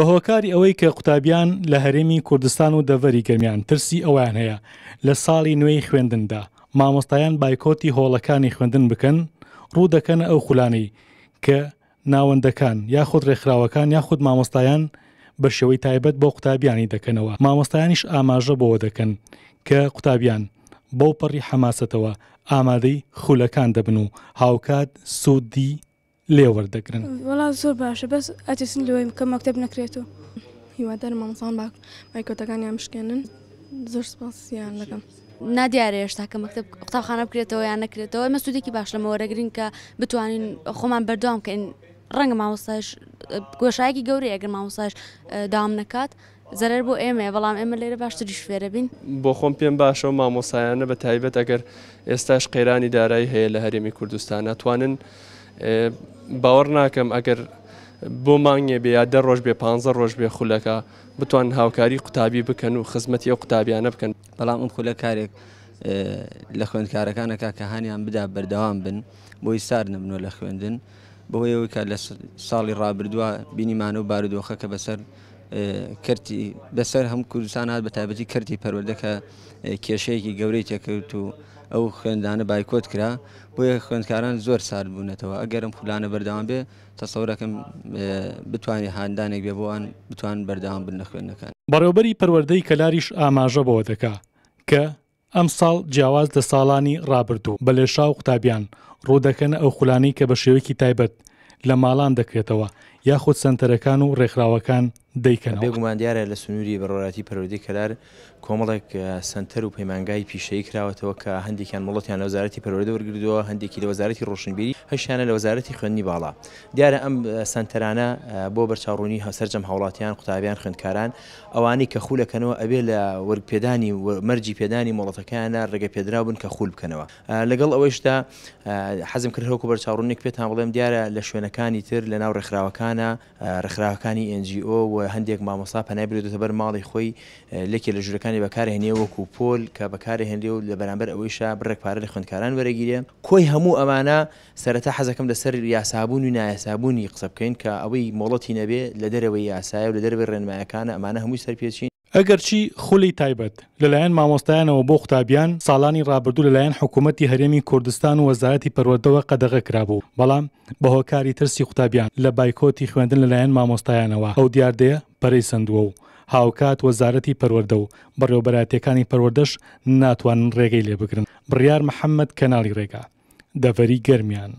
بە هۆکاری ئەوەی کە قوتابیان لە هەرێمی کوردستان و دەڤری گەرمیان ترسی ئەویان هەیە لە ساڵی نوێی خوێندندا مامۆستایان بایکۆتی هۆڵەکانی خوێندن بکەن ڕوو دەکەن ئەو خولانی کە ناوەندەکان یاخود ڕێکخراوەکان یاخود مامۆستایان بە شێوەی تایبەت بۆ قوتابیانی دەکەنەوە مامۆستایانیش ئاماژە بەوە دەکەن کە قوتابیان بەو پەڕی حەماسەتەوە ئامادەی خولەکان دەبن و هاوکات سوودی لێ وەردەگرن وڵا زۆر باشە بەس ئەتیسن لەوەی کە مەکتب نەکرێتەوە هیوادار مامزان باک مایکۆتەکانیان مشکێنن زۆر سپاسیان لەگەم. نادیارە هێشتا کە مەکتب قوتابخانە بکرێتەوە یان نەکرێتەوە ئمە سوودێکی باش لەمەوەرەگرین کە بتوانین خۆمان بەردەوام کەین ڕەنگە ماوەساش گۆشایەکی گەورەیە گەر ماوەساش دام نکات زەرەر بۆ ئێمە بەڵام ئێمە لێرە باشتری شوێرە بین بۆ خۆم پێم باشە و مامۆسایانە بە تایبەت ئەگەر ئێستاش قەیرانی دارایی هەیە لە هەرێمی کوردستانە توانن باوەڕ ناکەم ئەگەر بۆ مانگێ بێ یا دە ڕۆژ بێ 15 ڕۆژ بێ خولەکە بتوان هاوکاری قوتابی بکەن و خزمەتی ئەو قوتابیانە بکەن بەڵام ئەم خولە کارێک لە خوێندکارەکانەکە کە هاانیان بدا بەردەوام بن بۆی سار نبنۆ لە خوێندن بەوەیەوەی کە لە ساڵی ڕابردووە بینیمان و بارودۆخەکە بەسەر کردی بەسەر هەم کوردستان هاات بە تایبەتی کردی پەروەردەکە کێشەیەکی گەورەی تێکەوت و ئەو خوێندانە بایکۆت کرا بۆیە خوێندکاران زۆر سارد بوونێتەوە ئەگەرم خولانە بەردەوام بێ تەسەورەکەم بتوانانی هاندانێک بێ بۆوان بتوان بەردەوام بن لە خوێندەکان بەڕێوبەری پەروەەردەی کەلاریش ئاماژە بەوە دەکا کە ئەم ساڵ جیاواز لە ساڵانی ڕابردوو بە لێشا و قوتابیان ڕوودەکەن ئەو خولانەی کە بە شێوەیەکی تایبەت لە ماڵان دەکرێتەوە یاخود سنتەرەکان و ڕێکخراوەکان دەیکەن بێگومان دیارە لە سنووری بەڕۆراتی پەرۆدی کەلار کۆمەڵێک سنتەر و پەیمانگای پیشەی کراوەتەوە کە هەندێکیان مڵەتیان لە وەزارەتی پەرۆدە وەرگدووە هەندێکی لە وەزارەتی ڕۆشنبیری هەشیانە لە وەزارەتی خوێندنی باڵا دیارە ئەم سنتەرانە بۆ بەرچاوڕوونی هەسەررجەم هاوڵاتیان قوتابیان خوندکاران ئەوانی کە خولەکەنەوە ئەبێ لە وەرگپێدانی مەرجی پێدانی مڵەتەکانە ڕێگە پێدرابوون کە خول بکەنەوە لەگەڵ ئەوەشدا حەزم کرد هەوکو بەرچاوڕوونێک پێتان بڵێم دیارە لە شوێنەکانی تر لە ناو ڕێکخراوەکانە ڕێکخراوەکانی NGO و هەندێک مامۆسا پەنای برێتە بەر ماڵی خۆی لەکێ لە ژورەکانی بەکارهێنێ وەکو پۆل کە بەکارهێنێ و لە بەرامبەر ئەوەیشا بڕێک پارە لە خوندکاران وەرەگیرێ کۆی هەموو ئەمانە سەرەتا حەزەکەم لەسەر یاسابوون و نایاسابوونی قسە بکەین کە ئەوەی مۆڵەتی نەبێ لە دەرەوەی یاسایە و لە دەرەوەی ڕێنمایەکانە ئەمانە هەمووی سەرپێچین ئەگەرچی خولی تایبەت لەلایەن مامۆستایانەوە بۆ قوتابیان ساڵانی ڕابردوو لەلایەن حکوومەتتی هەرێمی کوردستان و وەزارەتی پەروەردەوە قەدەغە کرابوو بەڵام بەهۆکاری ترسی قوتابیان لە بایکۆتی خوێندن لەلایەن مامۆستایانەوە ئەو دیاردەیە پەرەی سندووە و هاوکات وەزارەتی پەروەەردە و بەڕێوبەراتەکانی پەروەردەش ناتوانن ڕێگەی لێ بگرن بڕیار محەممەد کەناڵی ڕێگا دەڤەری گەرمیان